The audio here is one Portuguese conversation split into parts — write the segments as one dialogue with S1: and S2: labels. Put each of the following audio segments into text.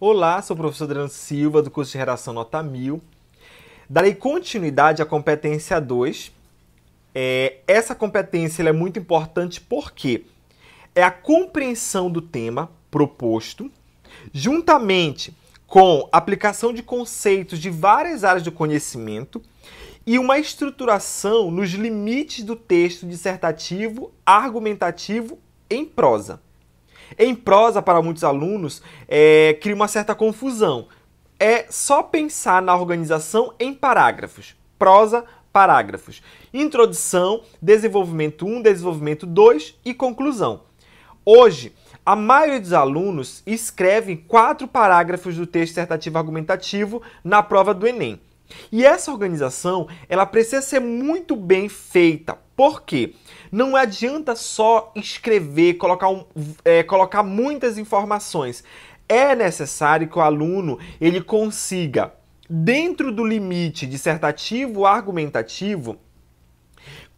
S1: Olá, sou o professor Adriano Silva, do curso de redação Nota 1000. Darei continuidade à competência 2. É, essa competência é muito importante porque é a compreensão do tema proposto, juntamente com aplicação de conceitos de várias áreas do conhecimento e uma estruturação nos limites do texto dissertativo argumentativo em prosa em prosa para muitos alunos é, cria uma certa confusão. É só pensar na organização em parágrafos. Prosa, parágrafos. Introdução, desenvolvimento 1, desenvolvimento 2 e conclusão. Hoje, a maioria dos alunos escreve quatro parágrafos do texto dissertativo argumentativo na prova do Enem. E essa organização, ela precisa ser muito bem feita, por quê? Não adianta só escrever, colocar, um, é, colocar muitas informações. É necessário que o aluno ele consiga, dentro do limite dissertativo argumentativo,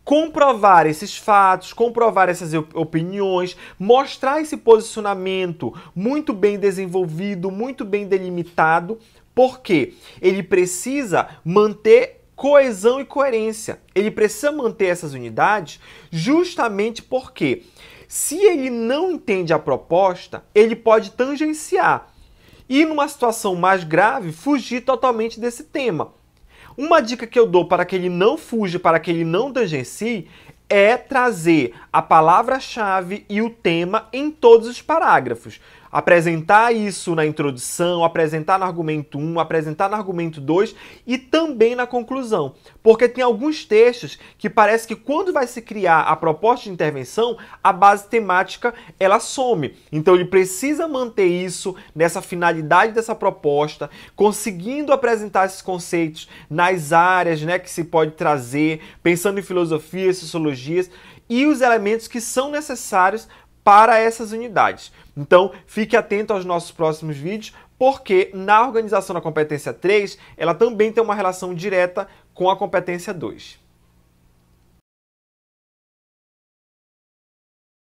S1: comprovar esses fatos, comprovar essas opiniões, mostrar esse posicionamento muito bem desenvolvido, muito bem delimitado, porque ele precisa manter coesão e coerência. Ele precisa manter essas unidades justamente porque, se ele não entende a proposta, ele pode tangenciar e, numa situação mais grave, fugir totalmente desse tema. Uma dica que eu dou para que ele não fuja, para que ele não tangencie, é trazer a palavra-chave e o tema em todos os parágrafos apresentar isso na introdução, apresentar no argumento 1, apresentar no argumento 2 e também na conclusão. Porque tem alguns textos que parece que quando vai se criar a proposta de intervenção, a base temática ela some. Então ele precisa manter isso nessa finalidade dessa proposta, conseguindo apresentar esses conceitos nas áreas né, que se pode trazer, pensando em filosofias, sociologias e os elementos que são necessários para essas unidades. Então, fique atento aos nossos próximos vídeos, porque na organização da competência 3, ela também tem uma relação direta com a competência 2.